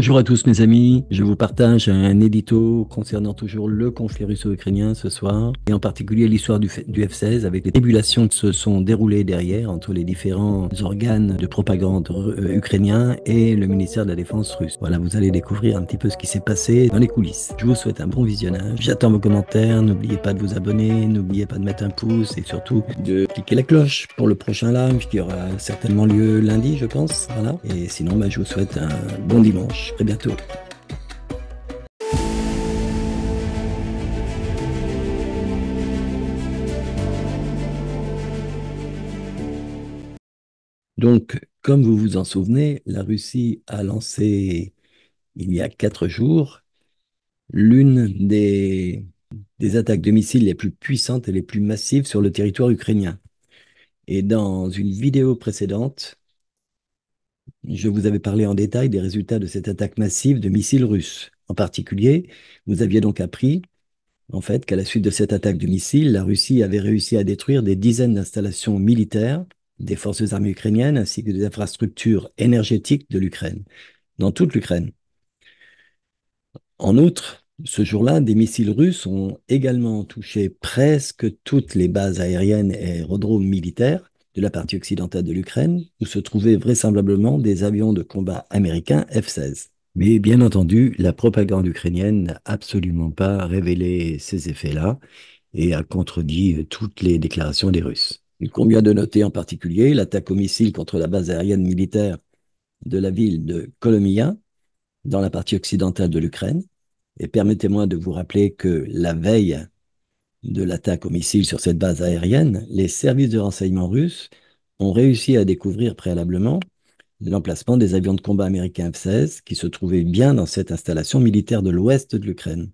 Bonjour à tous mes amis, je vous partage un édito concernant toujours le conflit russo-ukrainien ce soir, et en particulier l'histoire du, F-16 avec les tribulations qui se sont déroulées derrière entre les différents organes de propagande euh, ukrainiens et le ministère de la Défense russe. Voilà, vous allez découvrir un petit peu ce qui s'est passé dans les coulisses. Je vous souhaite un bon visionnage, j'attends vos commentaires, n'oubliez pas de vous abonner, n'oubliez pas de mettre un pouce et surtout de cliquer la cloche pour le prochain live qui aura certainement lieu lundi je pense. Voilà, et sinon bah, je vous souhaite un bon dimanche. Très bientôt. Donc, comme vous vous en souvenez, la Russie a lancé il y a quatre jours l'une des, des, attaques de missiles les plus puissantes et les plus massives sur le territoire ukrainien. Et dans une vidéo précédente, je vous avais parlé en détail des résultats de cette attaque massive de missiles russes. En particulier, vous aviez donc appris, en fait, qu'à la suite de cette attaque de missiles, la Russie avait réussi à détruire des dizaines d'installations militaires des forces armées ukrainiennes ainsi que des infrastructures énergétiques de l'Ukraine, dans toute l'Ukraine. En outre, ce jour-là, des missiles russes ont également touché presque toutes les bases aériennes et aérodromes militaires la partie occidentale de l'Ukraine, où se trouvaient vraisemblablement des avions de combat américains F-16. Mais bien entendu, la propagande ukrainienne n'a absolument pas révélé ces effets-là et a contredit toutes les déclarations des Russes. Il convient de noter en particulier l'attaque au missile contre la base aérienne militaire de la ville de Kolomia, dans la partie occidentale de l'Ukraine. Et permettez-moi de vous rappeler que la veille de l'attaque au missile sur cette base aérienne, les services de renseignement russes ont réussi à découvrir préalablement l'emplacement des avions de combat américains F-16 qui se trouvaient bien dans cette installation militaire de l'ouest de l'Ukraine.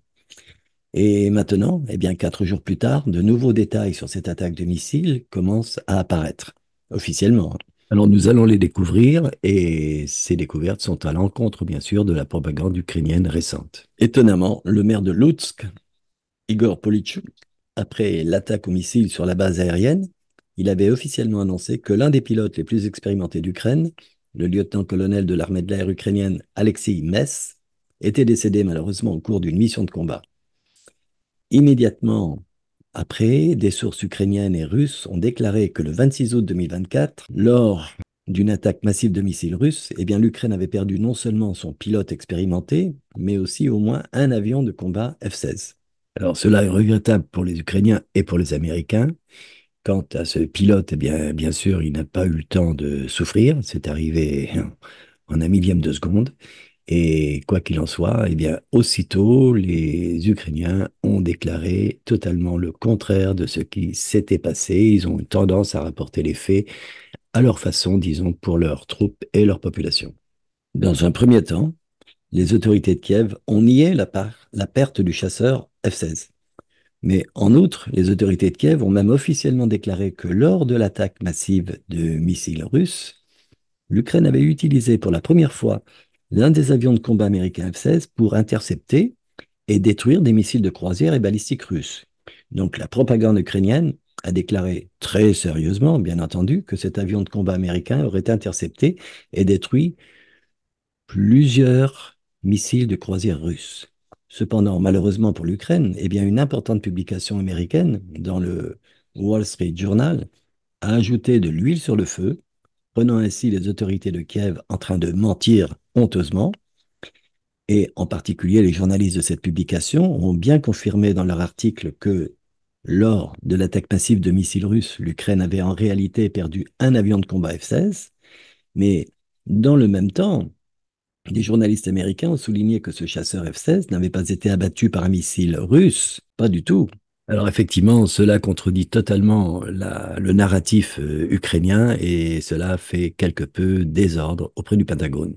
Et maintenant, eh bien quatre jours plus tard, de nouveaux détails sur cette attaque de missiles commencent à apparaître, officiellement. Alors nous allons les découvrir et ces découvertes sont à l'encontre bien sûr de la propagande ukrainienne récente. Étonnamment, le maire de Lutsk, Igor Polichuk, après l'attaque au missile sur la base aérienne, il avait officiellement annoncé que l'un des pilotes les plus expérimentés d'Ukraine, le lieutenant-colonel de l'armée de l'air ukrainienne Alexei Mess, était décédé malheureusement au cours d'une mission de combat. Immédiatement après, des sources ukrainiennes et russes ont déclaré que le 26 août 2024, lors d'une attaque massive de missiles russes, eh bien l'Ukraine avait perdu non seulement son pilote expérimenté, mais aussi au moins un avion de combat F-16. Alors cela est regrettable pour les Ukrainiens et pour les Américains. Quant à ce pilote, eh bien, bien sûr, il n'a pas eu le temps de souffrir. C'est arrivé en un millième de seconde. Et quoi qu'il en soit, eh bien, aussitôt, les Ukrainiens ont déclaré totalement le contraire de ce qui s'était passé. Ils ont une tendance à rapporter les faits à leur façon, disons, pour leurs troupes et leur population. Dans un premier temps, les autorités de Kiev ont nié la, la perte du chasseur F-16. Mais en outre, les autorités de Kiev ont même officiellement déclaré que lors de l'attaque massive de missiles russes, l'Ukraine avait utilisé pour la première fois l'un des avions de combat américains F-16 pour intercepter et détruire des missiles de croisière et balistiques russes. Donc la propagande ukrainienne a déclaré très sérieusement, bien entendu, que cet avion de combat américain aurait intercepté et détruit plusieurs missiles de croisière russes. Cependant, malheureusement pour l'Ukraine, eh bien une importante publication américaine dans le Wall Street Journal a ajouté de l'huile sur le feu, prenant ainsi les autorités de Kiev en train de mentir honteusement. Et en particulier, les journalistes de cette publication ont bien confirmé dans leur article que lors de l'attaque passive de missiles russes, l'Ukraine avait en réalité perdu un avion de combat F-16, mais dans le même temps, des journalistes américains ont souligné que ce chasseur F-16 n'avait pas été abattu par un missile russe, pas du tout. Alors effectivement, cela contredit totalement le narratif euh, ukrainien et cela fait quelque peu désordre auprès du Pentagone.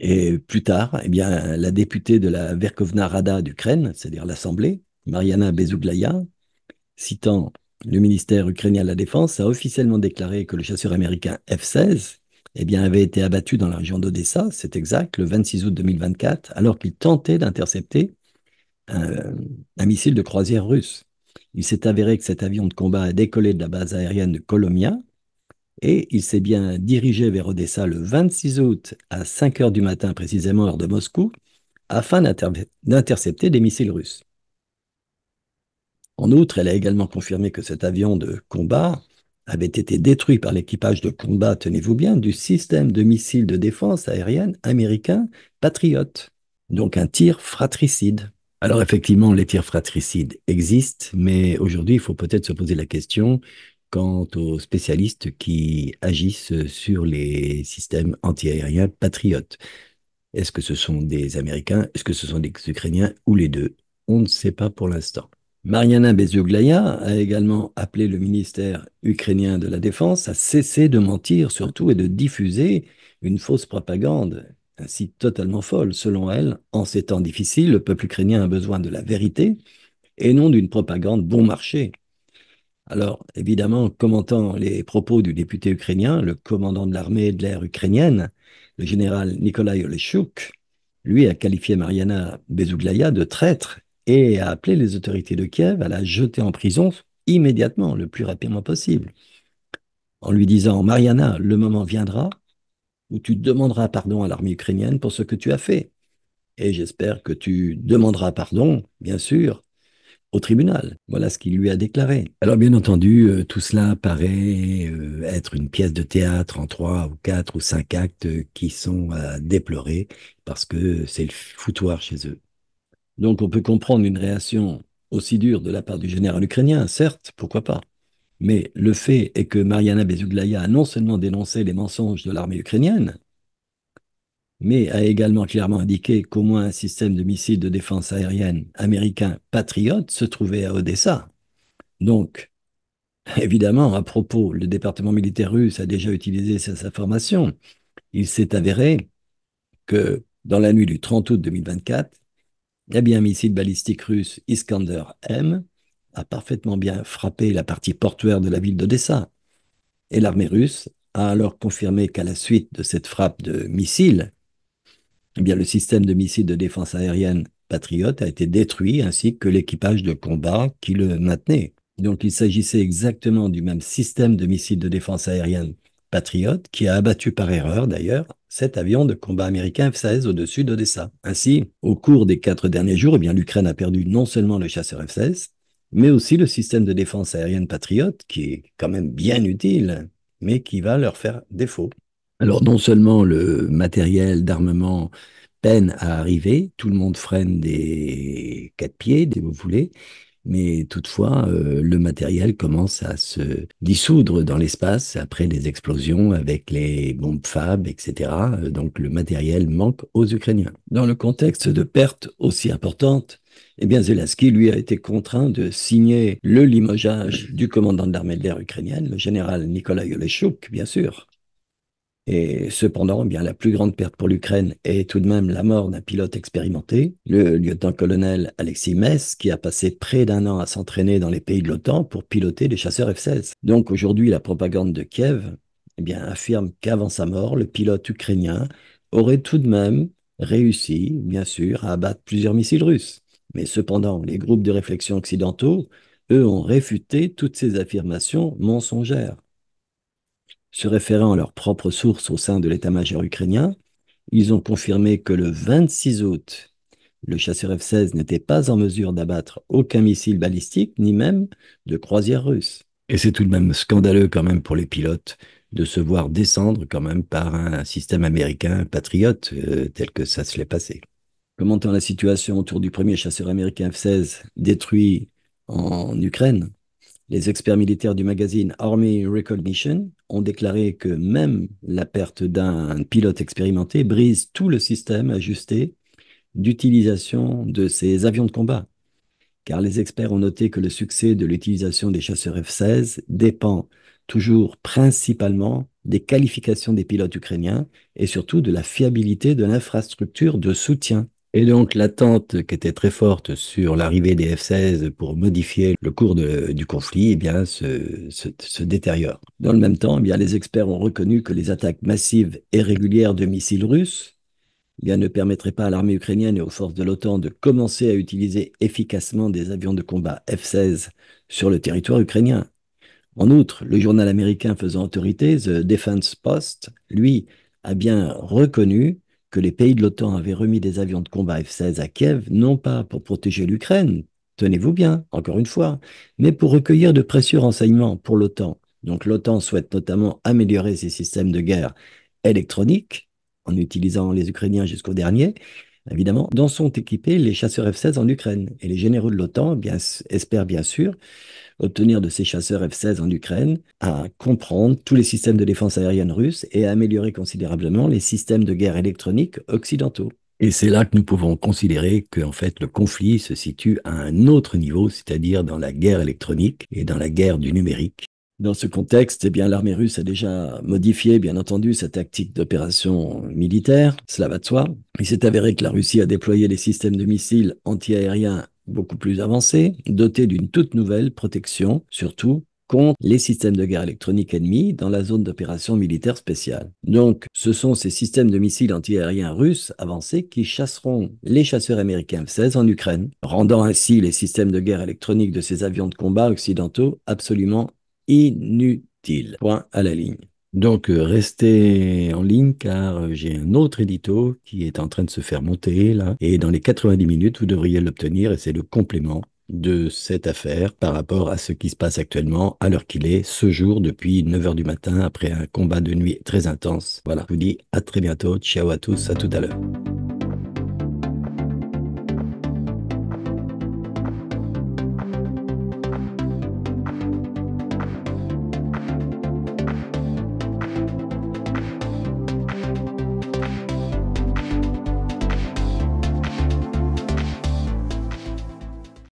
Et plus tard, eh bien, la députée de la Verkhovna Rada d'Ukraine, c'est-à-dire l'Assemblée, Mariana Bezuglaya, citant le ministère ukrainien de la Défense, a officiellement déclaré que le chasseur américain F-16 eh bien, avait été abattu dans la région d'Odessa, c'est exact, le 26 août 2024, alors qu'il tentait d'intercepter euh, un, missile de croisière russe. Il s'est avéré que cet avion de combat a décollé de la base aérienne de Kolomia et il s'est bien dirigé vers Odessa le 26 août à 5 heures du matin, précisément heure de Moscou, afin d'intercepter des missiles russes. En outre, elle a également confirmé que cet avion de combat avait été détruit par l'équipage de combat, tenez-vous bien, du système de missiles de défense aérienne américain Patriot. Donc un tir fratricide. Alors effectivement, les tirs fratricides existent, mais aujourd'hui, il faut peut-être se poser la question quant aux spécialistes qui agissent sur les systèmes antiaériens patriotes. Est-ce que ce sont des Américains Est-ce que ce sont des Ukrainiens Ou les deux On ne sait pas pour l'instant. Mariana Bezioglaya a également appelé le ministère ukrainien de la Défense à cesser de mentir surtout et de diffuser une fausse propagande, ainsi totalement folle. Selon elle, en ces temps difficiles, le peuple ukrainien a besoin de la vérité et non d'une propagande bon marché. Alors, évidemment, commentant les propos du député ukrainien, le commandant de l'armée de l'air ukrainienne, le général Nikolai Oleshchuk, lui a qualifié Mariana Bezouglaya de traître et a appelé les autorités de Kiev à la jeter en prison immédiatement, le plus rapidement possible, en lui disant Mariana, le moment viendra où tu demanderas pardon à l'armée ukrainienne pour ce que tu as fait. Et j'espère que tu demanderas pardon, bien sûr, au tribunal. Voilà ce qu'il lui a déclaré. Alors bien entendu, euh, tout cela paraît euh, être une pièce de théâtre en trois ou quatre ou cinq actes qui sont à déplorer parce que c'est le foutoir chez eux. Donc on peut comprendre une réaction aussi dure de la part du général ukrainien, certes, pourquoi pas. Mais le fait est que Mariana Bezuglaya a non seulement dénoncé les mensonges de l'armée ukrainienne, mais a également clairement indiqué qu'au moins un système de missiles de défense aérienne américain patriote se trouvait à Odessa. Donc, évidemment, à propos, le département militaire russe a déjà utilisé cette sa Il s'est avéré que dans la nuit du 30 août 2024, eh bien, missile balistique russe Iskander M a parfaitement bien frappé la partie portuaire de la ville d'Odessa. Et l'armée russe a alors confirmé qu'à la suite de cette frappe de missiles, eh bien, le système de missiles de défense aérienne Patriot a été détruit ainsi que l'équipage de combat qui le maintenait. Donc il s'agissait exactement du même système de missiles de défense aérienne Patriot qui a abattu par erreur d'ailleurs sept avions de combat américain F-16 au-dessus d'Odessa. Ainsi, au cours des quatre derniers jours, eh bien, l'Ukraine a perdu non seulement le chasseur F-16, mais aussi le système de défense aérienne Patriot, qui est quand même bien utile, mais qui va leur faire défaut. Alors non seulement le matériel d'armement peine à arriver, tout le monde freine des quatre pieds, des vous voulez, mais toutefois, euh, le matériel commence à se dissoudre dans l'espace après les explosions avec les bombes FAB, etc. Euh, donc le matériel manque aux Ukrainiens. Dans le contexte de pertes aussi importantes, eh bien, Zelensky, lui, a été contraint de signer le limogeage du commandant de l'armée de l'air ukrainienne, le général Nikolai Yoleshuk, bien sûr, et cependant, eh bien, la plus grande perte pour l'Ukraine est tout de même la mort d'un pilote expérimenté, le lieutenant-colonel Alexis Mess, qui a passé près d'un an à s'entraîner dans les pays de l'OTAN pour piloter des chasseurs F-16. Donc aujourd'hui, la propagande de Kiev eh affirme qu'avant sa mort, le pilote ukrainien aurait tout de même réussi, bien sûr, à abattre plusieurs missiles russes. Mais cependant, les groupes de réflexion occidentaux, eux, ont réfuté toutes ces affirmations mensongères. Se référant à leurs propres sources au sein de l'état-major ukrainien, ils ont confirmé que le 26 août, le chasseur F-16 n'était pas en mesure d'abattre aucun missile balistique, ni même de croisière russe. Et c'est tout de même scandaleux quand même pour les pilotes de se voir descendre quand même par un système américain patriote euh, tel que ça se l'est passé. Commentant la situation autour du premier chasseur américain F-16 détruit en Ukraine, les experts militaires du magazine Army Recognition ont déclaré que même la perte d'un pilote expérimenté brise tout le système ajusté d'utilisation de ces avions de combat. Car les experts ont noté que le succès de l'utilisation des chasseurs F-16 dépend toujours principalement des qualifications des pilotes ukrainiens et surtout de la fiabilité de l'infrastructure de soutien. Et donc l'attente qui était très forte sur l'arrivée des F-16 pour modifier le cours du conflit eh bien, se, se, détériore. Dans le même temps, eh bien, les experts ont reconnu que les attaques massives et régulières de missiles russes eh bien, ne permettraient pas à l'armée ukrainienne et aux forces de l'OTAN de commencer à utiliser efficacement des avions de combat F-16 sur le territoire ukrainien. En outre, le journal américain faisant autorité, The Defense Post, lui, a bien reconnu que les pays de l'OTAN avaient remis des avions de combat F-16 à Kiev, non pas pour protéger l'Ukraine, tenez-vous bien, encore une fois, mais pour recueillir de précieux renseignements pour l'OTAN. Donc l'OTAN souhaite notamment améliorer ses systèmes de guerre électroniques en utilisant les Ukrainiens jusqu'au dernier, évidemment, dont sont équipés les chasseurs F-16 en Ukraine. Et les généraux de l'OTAN espèrent bien sûr obtenir de ces chasseurs F-16 en Ukraine à comprendre tous les systèmes de défense aérienne russes et à améliorer considérablement les systèmes de guerre électronique occidentaux. Et c'est là que nous pouvons considérer que, en fait, le conflit se situe à un autre niveau, c'est-à-dire dans la guerre électronique et dans la guerre du numérique, dans ce contexte, eh bien, l'armée russe a déjà modifié, bien entendu, sa tactique d'opération militaire, cela va de soi. Il s'est avéré que la Russie a déployé des systèmes de missiles antiaériens beaucoup plus avancés, dotés d'une toute nouvelle protection, surtout contre les systèmes de guerre électronique ennemis dans la zone d'opération militaire spéciale. Donc, ce sont ces systèmes de missiles antiaériens russes avancés qui chasseront les chasseurs américains F-16 en Ukraine, rendant ainsi les systèmes de guerre électronique de ces avions de combat occidentaux absolument inutile. Point à la ligne. Donc euh, restez en ligne car euh, j'ai un autre édito qui est en train de se faire monter là et dans les 90 minutes vous devriez l'obtenir et c'est le complément de cette affaire par rapport à ce qui se passe actuellement à l'heure qu'il est ce jour depuis 9h du matin après un combat de nuit très intense. Voilà, je vous dis à très bientôt, ciao à tous, à tout à l'heure.